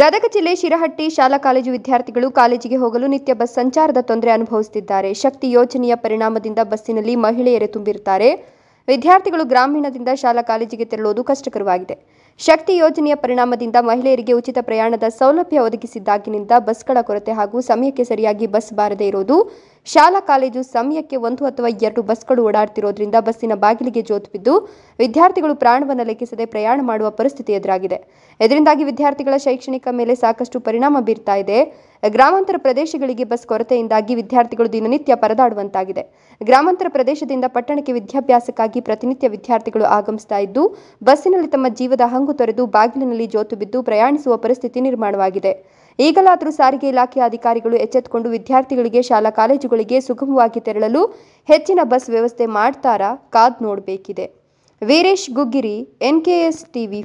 ಗದಗ ಜಿಲ್ಲೆ ಶಿರಹಟ್ಟಿ ಶಾಲಾ ಕಾಲೇಜು ವಿದ್ಯಾರ್ಥಿಗಳು ಕಾಲೇಜಿಗೆ ಹೋಗಲು ನಿತ್ಯ ಬಸ್ ಸಂಚಾರದ ತೊಂದರೆ ಅನುಭವಿಸುತ್ತಿದ್ದಾರೆ ಶಕ್ತಿ ಯೋಜನೆಯ ಪರಿಣಾಮದಿಂದ ಬಸ್ಸಿನಲ್ಲಿ ಮಹಿಳೆಯರೇ ತುಂಬಿರುತ್ತಾರೆ ವಿದ್ಯಾರ್ಥಿಗಳು ಗ್ರಾಮೀಣದಿಂದ ಶಾಲಾ ಕಾಲೇಜಿಗೆ ತೆರಳುವುದು ಕಷ್ಟಕರವಾಗಿದೆ ಶಕ್ತಿ ಯೋಜನೆಯ ಪರಿಣಾಮದಿಂದ ಮಹಿಳೆಯರಿಗೆ ಉಚಿತ ಪ್ರಯಾಣದ ಸೌಲಭ್ಯ ಒದಗಿಸಿದ್ದಾಗಿನಿಂದ ಬಸ್ಗಳ ಕೊರತೆ ಹಾಗೂ ಸಮಯಕ್ಕೆ ಸರಿಯಾಗಿ ಬಸ್ ಬಾರದೇ ಇರೋದು ಶಾಲಾ ಕಾಲೇಜು ಸಮಯಕ್ಕೆ ಒಂದು ಅಥವಾ ಎರಡು ಬಸ್ಗಳು ಓಡಾಡ್ತಿರೋದ್ರಿಂದ ಬಸ್ಸಿನ ಬಾಗಿಲಿಗೆ ಜೋತು ಬಿದ್ದು ವಿದ್ಯಾರ್ಥಿಗಳು ಪ್ರಾಣವನ್ನು ಲೆಕ್ಕಿಸದೆ ಪ್ರಯಾಣ ಮಾಡುವ ಪರಿಸ್ಥಿತಿ ಎದುರಾಗಿದೆ ಇದರಿಂದಾಗಿ ವಿದ್ಯಾರ್ಥಿಗಳ ಶೈಕ್ಷಣಿಕ ಮೇಲೆ ಸಾಕಷ್ಟು ಪರಿಣಾಮ ಬೀರ್ತಾ ಇದೆ ಗ್ರಾಮಾಂತರ ಪ್ರದೇಶಗಳಿಗೆ ಬಸ್ ಕೊರತೆಯಿಂದಾಗಿ ವಿದ್ಯಾರ್ಥಿಗಳು ದಿನನಿತ್ಯ ಪರದಾಡುವಂತಾಗಿದೆ ಗ್ರಾಮಾಂತರ ಪ್ರದೇಶದಿಂದ ಪಟ್ಟಣಕ್ಕೆ ವಿದ್ಯಾಭ್ಯಾಸಕ್ಕಾಗಿ ಪ್ರತಿನಿತ್ಯ ವಿದ್ಯಾರ್ಥಿಗಳು ಆಗಮಿಸ್ತಾ ಇದ್ದು ಬಸ್ಸಿನಲ್ಲಿ ತಮ್ಮ ಜೀವದ ಹಂಗು ತೊರೆದು ಬಾಗಿಲಿನಲ್ಲಿ ಜೋತು ಬಿದ್ದು ಪ್ರಯಾಣಿಸುವ ಪರಿಸ್ಥಿತಿ ನಿರ್ಮಾಣವಾಗಿದೆ ಈಗಲಾದರೂ ಸಾರಿಗೆ ಇಲಾಖೆಯ ಅಧಿಕಾರಿಗಳು ಎಚ್ಚೆತ್ತುಕೊಂಡು ವಿದ್ಯಾರ್ಥಿಗಳಿಗೆ ಶಾಲಾ ಕಾಲೇಜುಗಳಿಗೆ ಸುಗಮವಾಗಿ ತೆರಳಲು ಹೆಚ್ಚಿನ ಬಸ್ ವ್ಯವಸ್ಥೆ ಮಾಡ್ತಾರಾ ಕಾದ್ ನೋಡಬೇಕಿದೆ ವೀರೇಶ್ ಗುಗ್ಗಿರಿ ಎನ್ಕೆಎಸ್ ಟಿವಿ